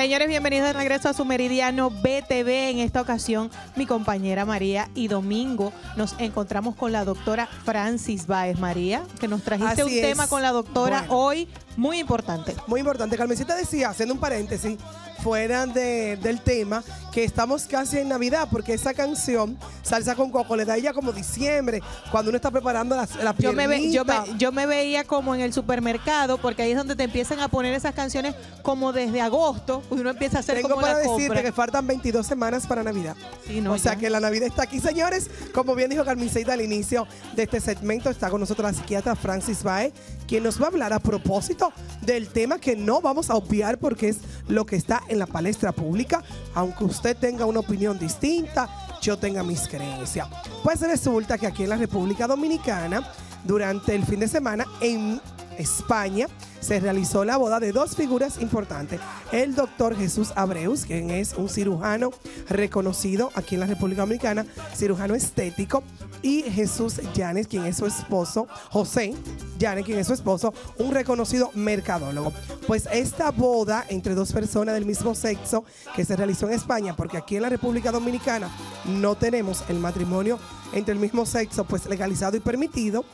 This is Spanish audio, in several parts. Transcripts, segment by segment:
Señores, bienvenidos de regreso a su meridiano BTV. En esta ocasión, mi compañera María y Domingo nos encontramos con la doctora Francis Baez. María, que nos trajiste un tema con la doctora hoy muy importante. Muy importante. Carmencita decía, haciendo un paréntesis, fuera de, del tema, que estamos casi en Navidad, porque esa canción, Salsa con Coco, le da ella como diciembre, cuando uno está preparando las, las yo me, yo, me, veía como en el supermercado, porque ahí es donde te empiezan a poner esas canciones como desde agosto, uno empieza a hacer Tengo para decirte que faltan 22 semanas para Navidad. no, o sea que la Navidad está aquí, señores. Como bien dijo Carmiseita al inicio de este segmento, está con nosotros la psiquiatra Francis Bae, quien nos va a hablar a propósito del tema que no vamos a obviar porque es lo que está en la palestra pública, aunque usted tenga una opinión distinta, yo tenga mis creencias. Pues resulta que aquí en la República Dominicana, durante el fin de semana, en España, se realizó la boda de dos figuras importantes. El doctor Jesús Abreus, quien es un cirujano reconocido aquí en la República Dominicana, cirujano estético, y Jesús Yanes, quien es su esposo, José Yanes, quien es su esposo, un reconocido mercadólogo. Pues esta boda entre dos personas del mismo sexo que se realizó en España, porque aquí en la República Dominicana no tenemos el matrimonio entre el mismo sexo, pues legalizado y permitido,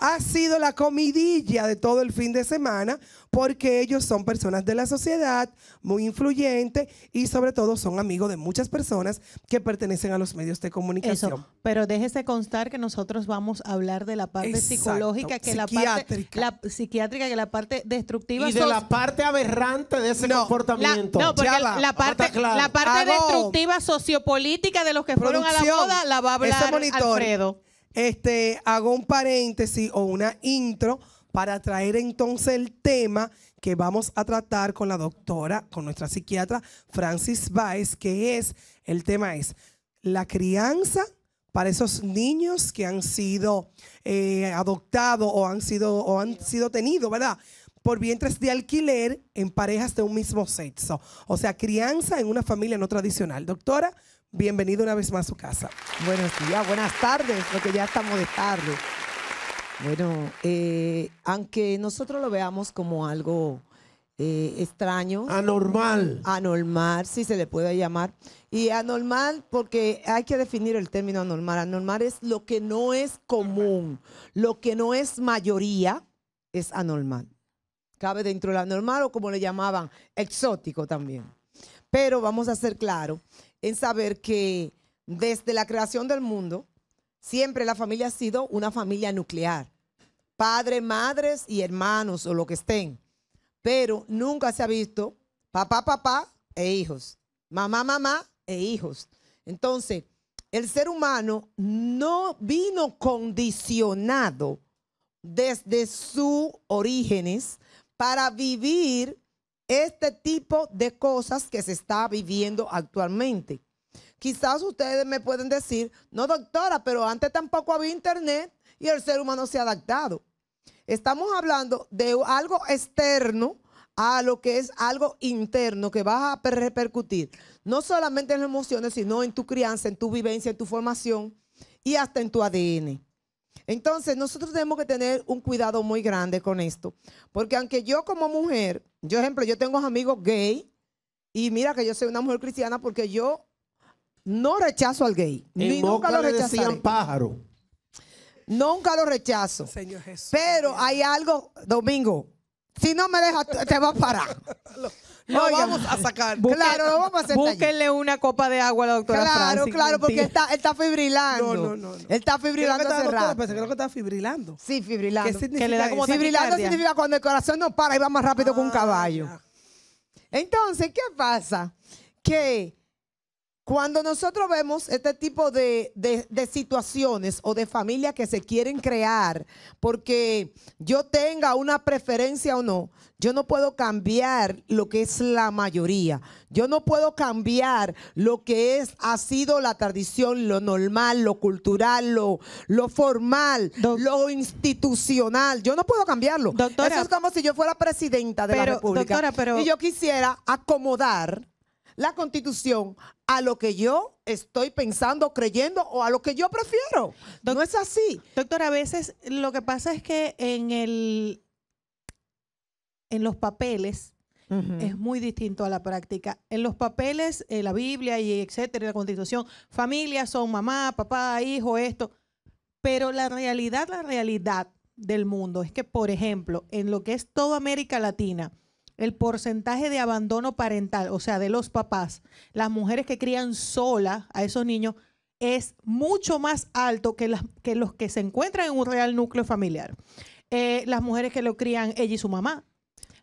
ha sido la comidilla de todo el fin de semana porque ellos son personas de la sociedad, muy influyentes y sobre todo son amigos de muchas personas que pertenecen a los medios de comunicación. pero déjese constar que nosotros vamos a hablar de la parte psicológica, que la parte psiquiátrica, que la parte destructiva. Y de la parte aberrante de ese comportamiento. no, porque la, parte, destructiva sociopolítica de los que fueron a la boda la va a hablar Alfredo este, hago un paréntesis o una intro para traer entonces el tema que vamos a tratar con la doctora, con nuestra psiquiatra Francis Baez, que es, el tema es la crianza para esos niños que han sido eh, adoptados o han sido, o han sido tenidos, ¿verdad? por vientres de alquiler en parejas de un mismo sexo. O sea, crianza en una familia no tradicional. Doctora bienvenido una vez más a su casa. Buenos días, buenas tardes, porque ya estamos de tarde. Bueno, eh, aunque nosotros lo veamos como algo eh, extraño. Anormal. Anormal, si se le puede llamar. Y anormal, porque hay que definir el término anormal. Anormal es lo que no es común, lo que no es mayoría, es anormal. Cabe dentro de anormal o como le llamaban, exótico también. Pero vamos a ser claros en saber que desde la creación del mundo, siempre la familia ha sido una familia nuclear. Padre, madres y hermanos o lo que estén. Pero nunca se ha visto papá, papá e hijos. Mamá, mamá e hijos. Entonces, el ser humano no vino condicionado desde sus orígenes para vivir este tipo de cosas que se está viviendo actualmente. Quizás ustedes me pueden decir, no doctora, pero antes tampoco había internet y el ser humano se ha adaptado. Estamos hablando de algo externo a lo que es algo interno que va a repercutir, no solamente en las emociones, sino en tu crianza, en tu vivencia, en tu formación y hasta en tu ADN. Entonces, nosotros tenemos que tener un cuidado muy grande con esto, porque aunque yo como mujer, yo ejemplo, yo tengo amigos gay y mira que yo soy una mujer cristiana porque yo no rechazo al gay, ni nunca lo rechazo. pájaro. Nunca lo rechazo. Señor Jesús. Pero hay algo, Domingo, si no me dejas, te vas a parar. lo vamos a sacar. claro, lo vamos a hacer. Búsquenle una copa de agua a la doctora Claro, claro, porque él está, está, fibrilando. No, no, no, Él está fibrilando creo que está, doctora, pensé, creo que está fibrilando. Sí, fibrilando. ¿Qué significa? fibrilando significa cuando el corazón no para y va más rápido que un ah, caballo. Entonces, ¿qué pasa? Que cuando nosotros vemos este tipo de, situaciones o de familias que se quieren crear, porque yo tenga una preferencia o no, yo no puedo cambiar lo que es la mayoría. Yo no puedo cambiar lo que es, ha sido la tradición, lo normal, lo cultural, lo, formal, lo institucional. Yo no puedo cambiarlo. Eso es como si yo fuera presidenta de la República. y yo quisiera acomodar la constitución a lo que yo estoy pensando, creyendo o a lo que yo prefiero. no es así. Doctor, a veces lo que pasa es que en, el, en los papeles es muy distinto a la práctica. En los papeles, eh, la Biblia y etcétera, la constitución, familia son mamá, papá, hijo, esto. Pero la realidad, la realidad del mundo es que, por ejemplo, en lo que es toda América Latina, el porcentaje de abandono parental, o sea, de los papás, las mujeres que crían solas a esos niños, es mucho más alto que, los que se encuentran en un real núcleo familiar. Eh, las mujeres que lo crían ella y su mamá.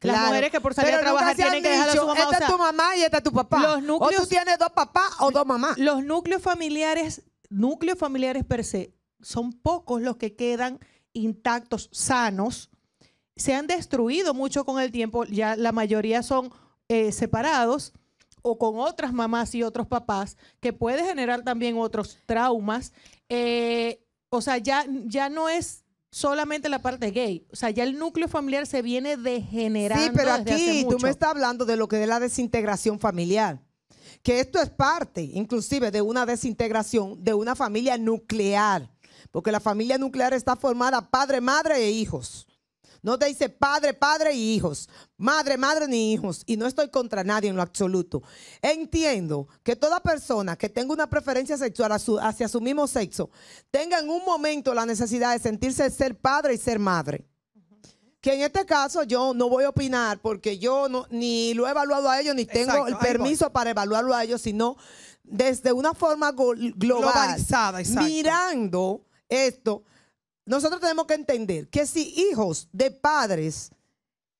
Las mujeres que por salir a trabajar tienen que dejar a su mamá. Esta es tu mamá y esta es tu papá. núcleos, o tú tienes dos papás o dos mamás. Los núcleos familiares, núcleos familiares per se, son pocos los que quedan intactos, sanos, se han destruido mucho con el tiempo, ya la mayoría son eh, separados o con otras mamás y otros papás, que puede generar también otros traumas. Eh, o sea, ya, ya no es solamente la parte gay. O sea, ya el núcleo familiar se viene degenerando. Sí, pero aquí tú me estás hablando de lo que es la desintegración familiar. Que esto es parte, inclusive, de una desintegración de una familia nuclear. Porque la familia nuclear está formada padre, madre e hijos. No te dice padre, padre y hijos, madre, madre ni hijos. Y no estoy contra nadie en lo absoluto. Entiendo que toda persona que tenga una preferencia sexual hacia su mismo sexo tenga en un momento la necesidad de sentirse ser padre y ser madre. Que en este caso yo no voy a opinar porque yo no, ni lo he evaluado a ellos, ni tengo el permiso para evaluarlo a ellos, sino desde una forma global, globalizada, mirando esto nosotros tenemos que entender que si hijos de padres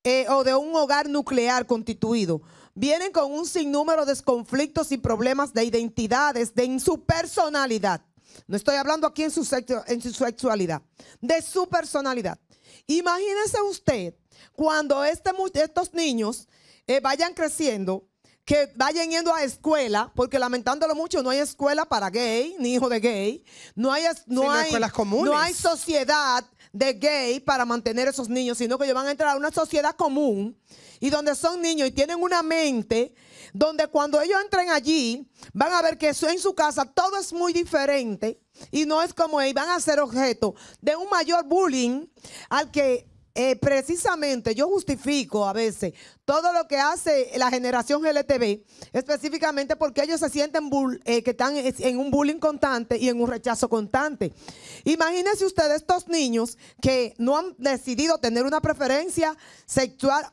eh, o de un hogar nuclear constituido vienen con un sinnúmero de conflictos y problemas de identidades, de su personalidad, no estoy hablando aquí en su, en sexualidad, de su personalidad. Imagínese usted cuando este estos niños eh, vayan creciendo que vayan yendo a escuela, porque lamentándolo mucho, no hay escuela para gay, ni hijo de gay. No hay, no hay No hay sociedad de gay para mantener esos niños, sino que ellos van a entrar a una sociedad común y donde son niños y tienen una mente donde cuando ellos entren allí van a ver que en su casa todo es muy diferente y no es como ellos van a ser objeto de un mayor bullying al que eh, precisamente yo justifico a veces todo lo que hace la generación LTV, específicamente porque ellos se sienten eh, que están en un bullying constante y en un rechazo constante. Imagínense ustedes estos niños que no han decidido tener una preferencia sexual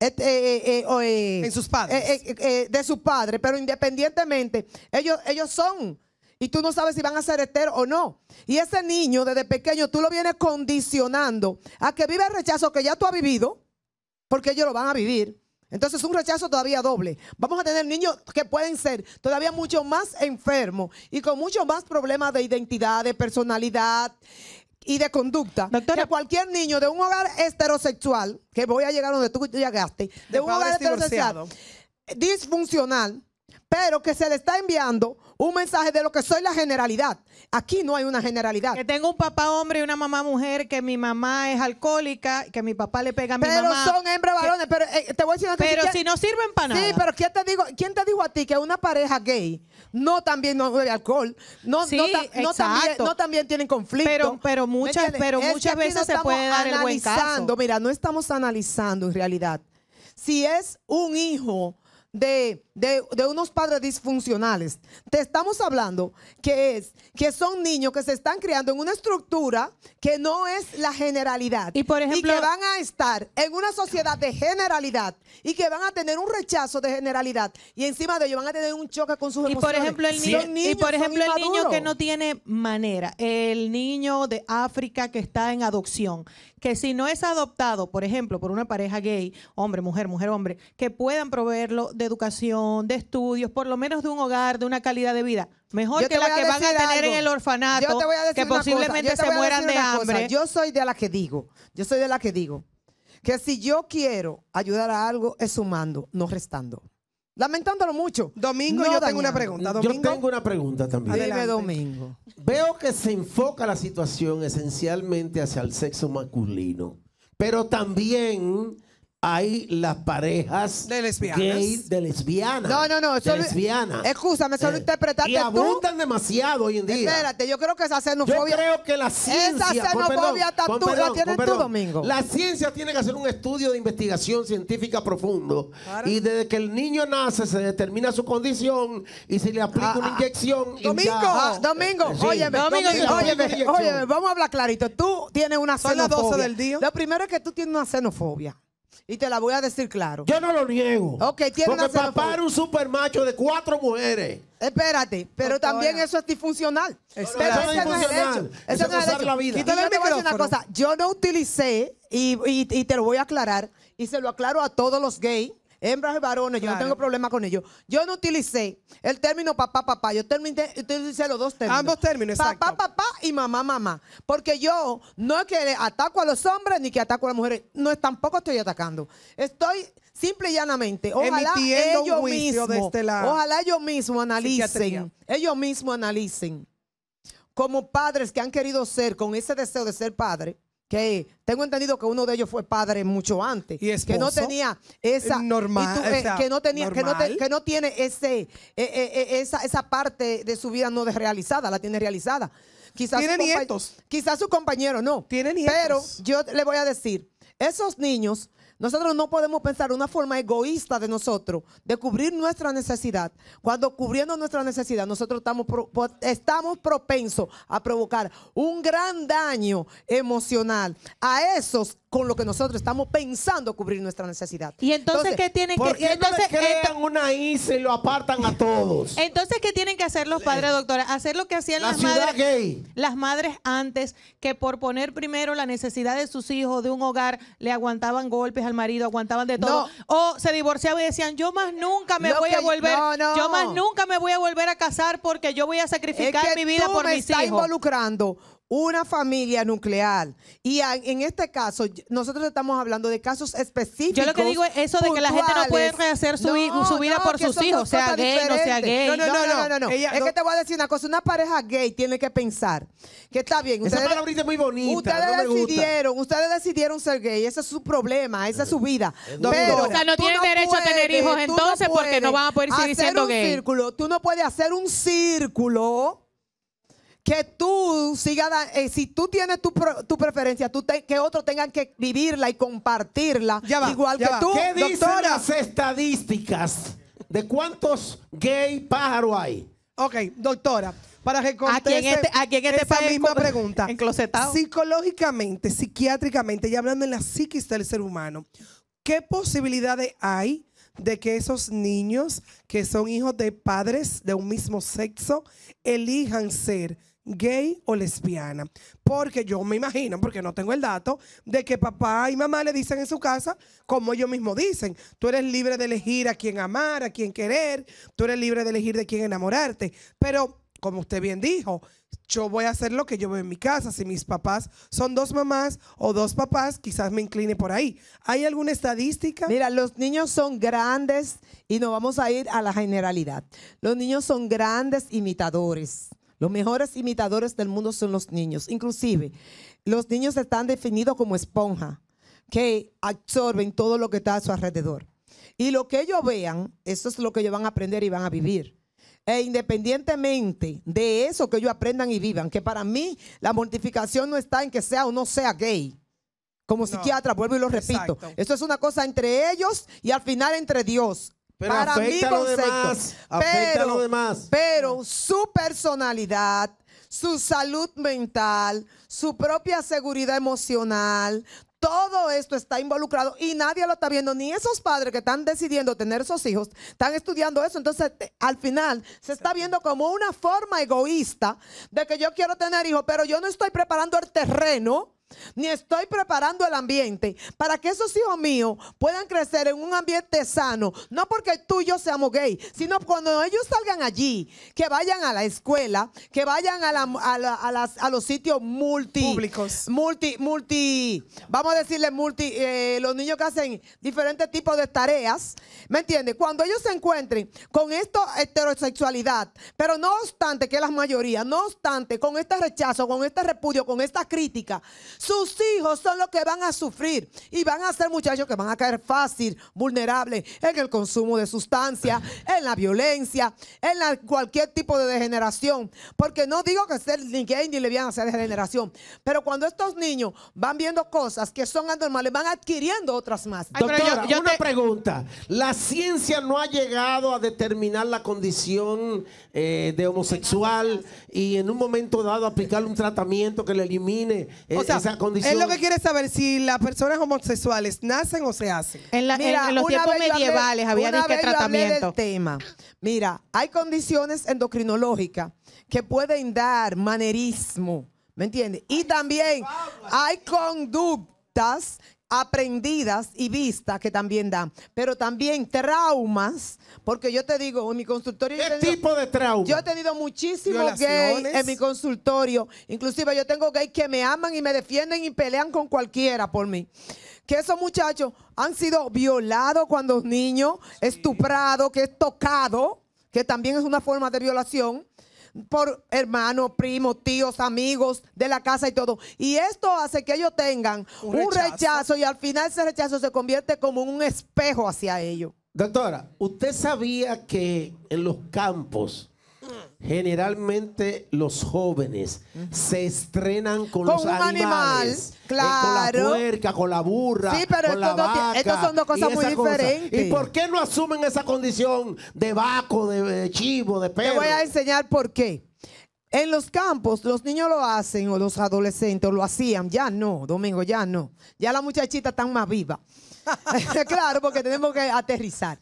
de eh, sus padres, pero independientemente, ellos, ellos son y tú no sabes si van a ser heteros o no. Y ese niño desde pequeño tú lo vienes condicionando a que vive el rechazo que ya tú has vivido, porque ellos lo van a vivir. Entonces es un rechazo todavía doble. Vamos a tener niños que pueden ser todavía mucho más enfermos y con mucho más problemas de identidad, de personalidad y de conducta. que cualquier niño de un hogar heterosexual, que voy a llegar donde tú llegaste, de, de un hogar heterosexual disfuncional, pero que se le está enviando un mensaje de lo que soy la generalidad. Aquí no hay una generalidad. Que tengo un papá hombre y una mamá mujer, que mi mamá es alcohólica, que mi papá le pega a mi mamá. Pero son hembras varones, pero eh, te voy a decir Pero si, no sirven para nada. Sí, pero ¿quién te, digo, ¿quién te dijo a ti que una pareja gay no también no bebe alcohol? No, no, no, también, tienen conflicto. Pero, muchas, pero muchas veces se puede dar el buen caso. Mira, no estamos analizando en realidad si es un hijo de de, unos padres disfuncionales. Te estamos hablando que es que son niños que se están criando en una estructura que no es la generalidad. Y por ejemplo, que van a estar en una sociedad de generalidad y que van a tener un rechazo de generalidad y encima de ello van a tener un choque con sus Por ejemplo, niño, y por ejemplo, el niño que no tiene manera, el niño de África que está en adopción, que si no es adoptado, por ejemplo, por una pareja gay, hombre, mujer, mujer, hombre, que puedan proveerlo de educación de estudios, por lo menos de un hogar, de una calidad de vida. Mejor que la que van a tener en el orfanato, yo que posiblemente se mueran de hambre. Yo soy de la que digo, yo soy de la que digo, que si yo quiero ayudar a algo es sumando, no restando. Lamentándolo mucho. Domingo, yo tengo una pregunta. Yo tengo una pregunta también. Domingo. Veo que se enfoca la situación esencialmente hacia el sexo masculino, pero también hay las parejas de lesbianas. gay de lesbianas. No, no, no. Eso lesbiana. Escúchame, solo eh, interpretaste y abundan demasiado hoy en día. Espérate, yo creo que esa xenofobia. Yo creo que la ciencia. Esa xenofobia la tienes tú, Domingo. La ciencia tiene que hacer un estudio de investigación científica profundo. Y desde que el niño nace se determina su condición y se le aplica una inyección. domingo, domingo, óyeme, óyeme, óyeme, vamos a hablar clarito. Tú tienes una xenofobia. Son del día. Lo primero es que tú tienes una xenofobia. Y te la voy a decir claro. Yo no lo niego. Ok, tiene Porque papá era un macho de cuatro mujeres. Espérate, pero también eso es disfuncional. Pero eso no es el Eso no es La vida. Y, yo te una cosa. Yo no utilicé, y, y, y te lo voy a aclarar, y se lo aclaro a todos los gays hembras y varones, yo no tengo problema con ellos. Yo no utilicé el término papá, papá, yo utilicé los dos términos. Ambos términos, papá, exacto. Papá, papá y mamá, mamá. Porque yo no es que ataco a los hombres ni que ataco a las mujeres, no es tampoco estoy atacando. Estoy simple y llanamente, ojalá ellos mismos, este ojalá ellos mismos analicen, ellos mismos analicen como padres que han querido ser con ese deseo de ser padres que tengo entendido que uno de ellos fue padre mucho antes ¿Y que no tenía esa normal que no tenía que tiene ese e, e, e, esa, parte de su vida no realizada la tiene realizada quizás tiene nietos quizás su compañero no tiene nietos pero yo le voy a decir esos niños nosotros no podemos pensar una forma egoísta de nosotros, de cubrir nuestra necesidad. Cuando cubriendo nuestra necesidad, nosotros estamos, estamos propensos a provocar un gran daño emocional a esos con lo que nosotros estamos pensando cubrir nuestra necesidad. ¿Y entonces, qué tienen que entonces, crean una isla y lo apartan a todos? Entonces, ¿qué tienen que hacer los padres, doctora? Hacer lo que hacían las, madres, las madres antes, que por poner primero la necesidad de sus hijos, de un hogar, le aguantaban golpes al marido, aguantaban de todo. O se divorciaban y decían, yo más nunca me voy a volver, yo más nunca me voy a volver a casar porque yo voy a sacrificar mi vida por mis hijos. involucrando una familia nuclear. Y en este caso, nosotros estamos hablando de casos específicos. Yo lo que digo es eso de que la gente no puede rehacer su, vida por sus hijos, sea gay, no sea gay. No, no, no, no, es que te voy a decir una cosa, una pareja gay tiene que pensar que está bien. Ustedes, Esa muy bonita. decidieron, ustedes decidieron ser gay, ese es su problema, esa es su vida. Eh, Pero, o sea, no tienen derecho a tener hijos entonces porque no van a poder seguir siendo gay. Tú no puedes hacer un círculo que tú sigas, eh, si tú tienes tu, preferencia, tú que otros tengan que vivirla y compartirla, igual que tú. ¿Qué las estadísticas de cuántos gay pájaros hay? Ok, doctora, para que conteste aquí en este esa misma pregunta. Enclosetado. Psicológicamente, psiquiátricamente, y hablando en la psiquis del ser humano, ¿qué posibilidades hay de que esos niños que son hijos de padres de un mismo sexo elijan ser gay o lesbiana. Porque yo me imagino, porque no tengo el dato, de que papá y mamá le dicen en su casa, como ellos mismos dicen, tú eres libre de elegir a quién amar, a quién querer, tú eres libre de elegir de quién enamorarte. Pero, como usted bien dijo, yo voy a hacer lo que yo veo en mi casa. Si mis papás son dos mamás o dos papás, quizás me incline por ahí. ¿Hay alguna estadística? Mira, los niños son grandes y nos vamos a ir a la generalidad. Los niños son grandes imitadores. Los mejores imitadores del mundo son los niños. Inclusive, los niños están definidos como esponja que absorben todo lo que está a su alrededor. Y lo que ellos vean, eso es lo que ellos van a aprender y van a vivir. E independientemente de eso que ellos aprendan y vivan, que para mí la mortificación no está en que sea o no sea gay. Como psiquiatra, vuelvo y lo repito. Esto es una cosa entre ellos y al final entre Dios. Pero para lo demás. pero su personalidad, su salud mental, su propia seguridad emocional, todo esto está involucrado y nadie lo está viendo, ni esos padres que están decidiendo tener sus hijos, están estudiando eso. Entonces, al final, se está viendo como una forma egoísta de que yo quiero tener hijos, pero yo no estoy preparando el terreno ni estoy preparando el ambiente para que esos hijos míos puedan crecer en un ambiente sano. No porque tú y yo seamos gay, sino cuando ellos salgan allí, que vayan a la escuela, que vayan a, los sitios multi. Públicos. Multi, multi. Vamos a decirle multi. Eh, los niños que hacen diferentes tipos de tareas. ¿Me entiendes? Cuando ellos se encuentren con esto heterosexualidad, pero no obstante que la mayoría, no obstante con este rechazo, con este repudio, con esta crítica, sus hijos son los que van a sufrir y van a ser muchachos que van a caer fácil, vulnerables en el consumo de sustancias, en la violencia, en cualquier tipo de degeneración. Porque no digo que ser ni gay ni a hacer degeneración, pero cuando estos niños van viendo cosas que son anormales, van adquiriendo otras más. Doctora, una pregunta. La ciencia no ha llegado a determinar la condición eh, de homosexual y en un momento dado aplicar un tratamiento que le elimine. Eh, es lo que quiere saber si las personas homosexuales nacen o se hacen. En, los tiempos medievales había dicho que tratamiento. tema. Mira, hay condiciones endocrinológicas que pueden dar manerismo, ¿me entiendes? Y también hay conductas aprendidas y vistas que también dan, pero también traumas, porque yo te digo, en mi consultorio... ¿Qué tipo de trauma? Yo he tenido muchísimos gays en mi consultorio, inclusive yo tengo gays que me aman y me defienden y pelean con cualquiera por mí que esos muchachos han sido violados cuando niños, estuprados, que es tocado, que también es una forma de violación por hermanos, primos, tíos, amigos de la casa y todo. Y esto hace que ellos tengan un rechazo, y al final ese rechazo se convierte como un espejo hacia ellos. Doctora, ¿usted sabía que en los campos Generalmente los jóvenes se estrenan con, los animales, claro. Eh, con la puerca, con la burra, con la vaca. Estas son dos cosas muy diferentes. ¿Y por qué no asumen esa condición de vaco, de, de eh, chivo, de perro? Te voy a enseñar por qué. En los campos los niños lo hacen o los adolescentes lo hacían, ya no, Domingo, ya no. Ya las muchachitas están más viva. claro, porque tenemos que aterrizar.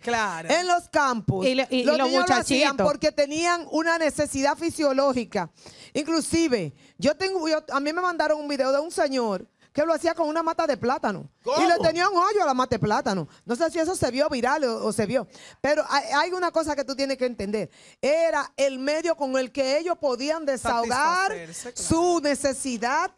En los campos los, niños hacían porque tenían una necesidad fisiológica. Inclusive, yo tengo a mí me mandaron un video de un señor que lo hacía con una mata de plátano. Y le tenía un hoyo a la mata de plátano. No sé si eso se vio viral o, se vio. Pero hay, una cosa que tú tienes que entender. Era el medio con el que ellos podían desahogar su necesidad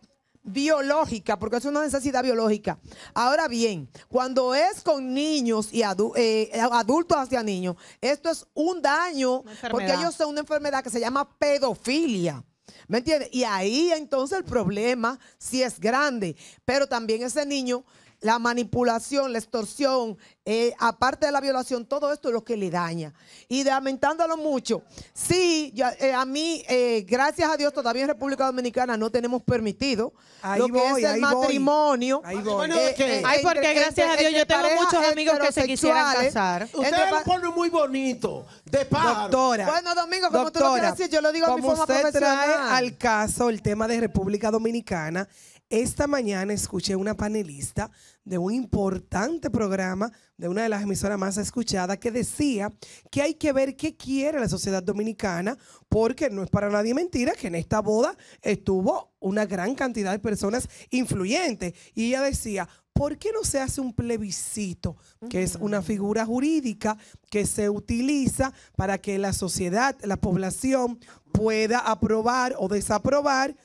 biológica, porque es una necesidad biológica. Ahora bien, cuando es con niños y eh, adultos hacia niños, esto es un daño, porque ellos son una enfermedad que se llama pedofilia. ¿Me entiendes? Y ahí entonces el problema sí es grande, pero también ese niño la manipulación, la extorsión, eh, aparte de la violación, todo esto es lo que le daña. Y lamentándolo mucho, sí, eh, a mí, eh, gracias a Dios, todavía en República Dominicana no tenemos permitido lo que es el matrimonio. Voy. Ahí eh, Ay, porque gracias a Dios yo tengo muchos amigos que se quisieran casar. Usted lo pone muy bonito, de paz. Doctora. Bueno, Domingo, como tú lo quieres decir, yo lo digo a mi forma usted profesional. trae al caso el tema de República Dominicana, esta mañana escuché una panelista de un importante programa de una de las emisoras más escuchadas que decía que hay que ver qué quiere la sociedad dominicana porque no es para nadie mentira que en esta boda estuvo una gran cantidad de personas influyentes y ella decía, ¿por qué no se hace un plebiscito? Que es una mm. figura jurídica que se utiliza para que la sociedad, la población pueda aprobar o desaprobar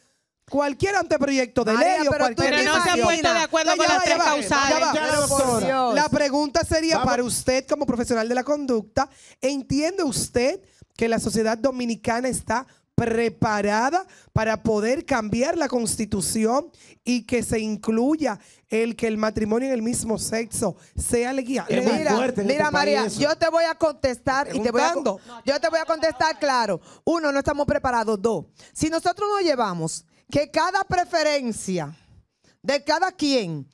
cualquier anteproyecto de ley o cualquier Pero no se de acuerdo con las tres causales. La pregunta sería para usted como profesional de la conducta, ¿entiende usted que la sociedad dominicana está preparada para poder cambiar la constitución y que se incluya el que el matrimonio en el mismo sexo sea legal. Mira, este María, yo te voy a contestar y te yo te voy a contestar claro. Uno, no estamos preparados. Dos, si nosotros nos llevamos que cada preferencia de cada quien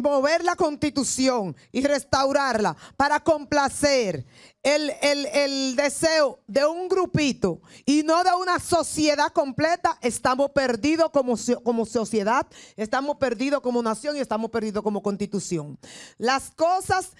mover la constitución y restaurarla para complacer el, deseo de un grupito y no de una sociedad completa, estamos perdidos como, como sociedad, estamos perdidos como nación y estamos perdidos como constitución. Las cosas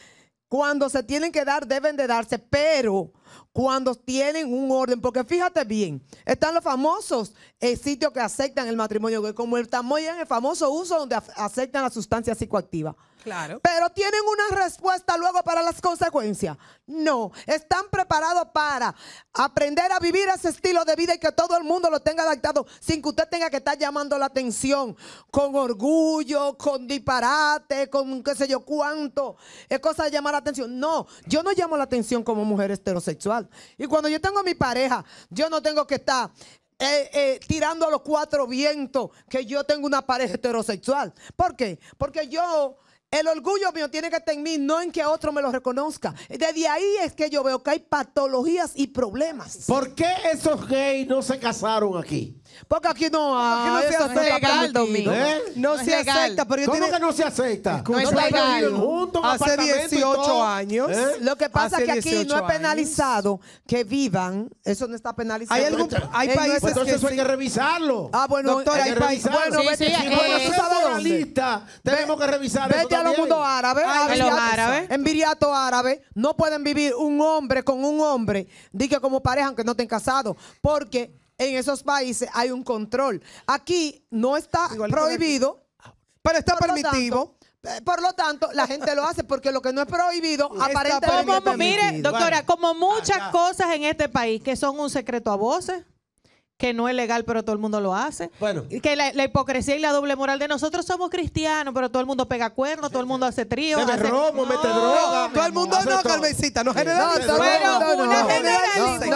cuando se tienen que dar deben de darse, pero cuando tienen un orden. Porque fíjate bien, están los famosos eh, sitios que aceptan el matrimonio, como el en el famoso uso donde aceptan la sustancia psicoactiva. Claro. Pero tienen una respuesta luego para las consecuencias. No, están preparados para aprender a vivir ese estilo de vida y que todo el mundo lo tenga adaptado sin que usted tenga que estar llamando la atención con orgullo, con disparate, con qué sé yo cuánto. Es cosa de llamar la atención. No, yo no llamo la atención como mujer heterosexual. Y cuando yo tengo a mi pareja, yo no tengo que estar eh, eh, tirando a los cuatro vientos que yo tengo una pareja heterosexual. ¿Por qué? Porque yo, el orgullo mío tiene que estar en mí, no en que otro me lo reconozca. Desde ahí es que yo veo que hay patologías y problemas. ¿Por qué esos gays no se casaron aquí? Porque aquí no hay. ¿Eh? no se acepta, legal, No, se acepta. Pero que no se acepta? Hace 18 años. ¿Eh? Lo que pasa es que aquí no es penalizado que vivan. Eso no está penalizado. Hay, algún, países entonces que eso hay que revisarlo. Ah, bueno, doctor, hay, hay países. Bueno, sí, vete, sí, sí, tenemos que revisar Vete a los mundos árabes. En viriato árabe no pueden vivir un hombre con un hombre. Dije como pareja, aunque no estén casados. Porque en esos países hay un control. Aquí no está prohibido, pero está permitido. Eh, por lo tanto, la gente lo hace porque lo que no es prohibido aparentemente. Como, mire, doctora, como muchas cosas en este país que son un secreto a voces que no es legal, pero todo el mundo lo hace. Bueno. Que la, hipocresía y la doble moral de nosotros somos cristianos, pero todo el mundo pega cuernos, todo el mundo hace trío. romo, mete Todo el mundo no, Carmencita, no generaliza. No, generaliza.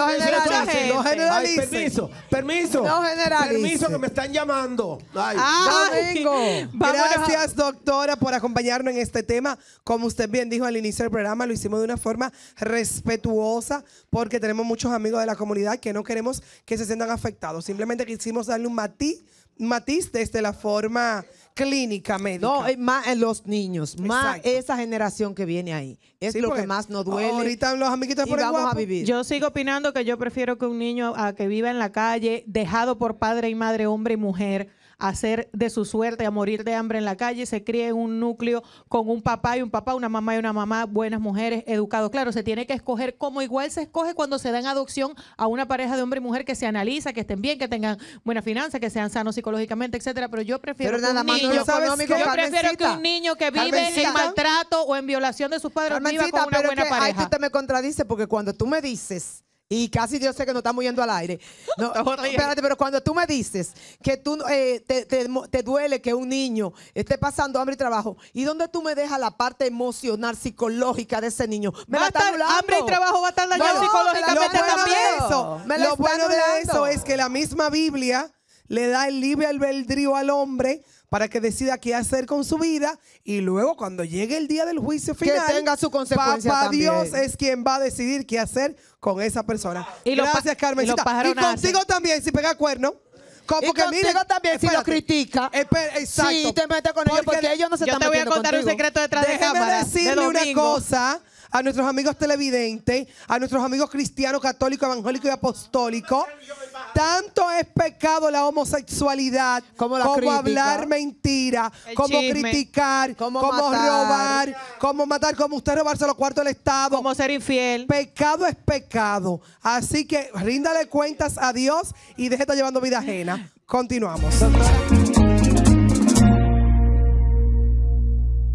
No generaliza. No Permiso, permiso. No generaliza. Permiso que me están llamando. Ay. Gracias, doctora, por acompañarnos en este tema. Como usted bien dijo al inicio del programa, lo hicimos de una forma respetuosa porque tenemos muchos amigos de la comunidad que no queremos que se sientan afectados Simplemente quisimos darle un matiz, matiz desde este, la forma clínica médica. No, eh, más en los niños, más esa generación que viene ahí. Es lo que más nos duele. Ahorita los amiguitos por a vivir. Yo sigo opinando que yo prefiero que un niño a que viva en la calle, dejado por padre y madre, hombre y mujer, hacer de su suerte, a morir de hambre en la calle, se cría en un núcleo con un papá y un papá, una mamá y una mamá, buenas mujeres, educados. Claro, se tiene que escoger como igual se escoge cuando se da en adopción a una pareja de hombre y mujer que se analiza, que estén bien, que tengan buena finanza, que sean sanos psicológicamente, etcétera. Pero yo prefiero, que, un niño, que vive en maltrato o en violación de sus padres viva con una buena pareja. Ahí tú te me contradices porque cuando tú me dices y casi Dios sé que no estamos yendo al aire. No, espérate, pero cuando tú me dices que tú eh, te, duele que un niño esté pasando hambre y trabajo, ¿y dónde tú me dejas la parte emocional, psicológica de ese niño? Me Hambre y trabajo va a estar la no, psicológicamente también. lo bueno de eso es que la misma Biblia le da el libre albedrío al hombre para que decida qué hacer con su vida y luego cuando llegue el día del juicio final, tenga su consecuencia Papá Dios es quien va a decidir qué hacer con esa persona. Y Gracias, Carmencita. Y, y contigo también si pega cuerno. Como y contigo también si lo critica. Si exacto. Sí, te metes con ellos porque, ellos no se yo están te voy a contar un secreto detrás de cámara. Déjeme decirle una cosa a nuestros amigos televidentes, a nuestros amigos cristianos, católicos, evangélicos y apostólicos. Tanto es pecado la homosexualidad como, hablar mentira, como criticar, como, robar, como matar, como usted robarse los cuartos del Estado. Como ser infiel. Pecado es pecado. Así que ríndale cuentas a Dios y deje de estar llevando vida ajena. Continuamos.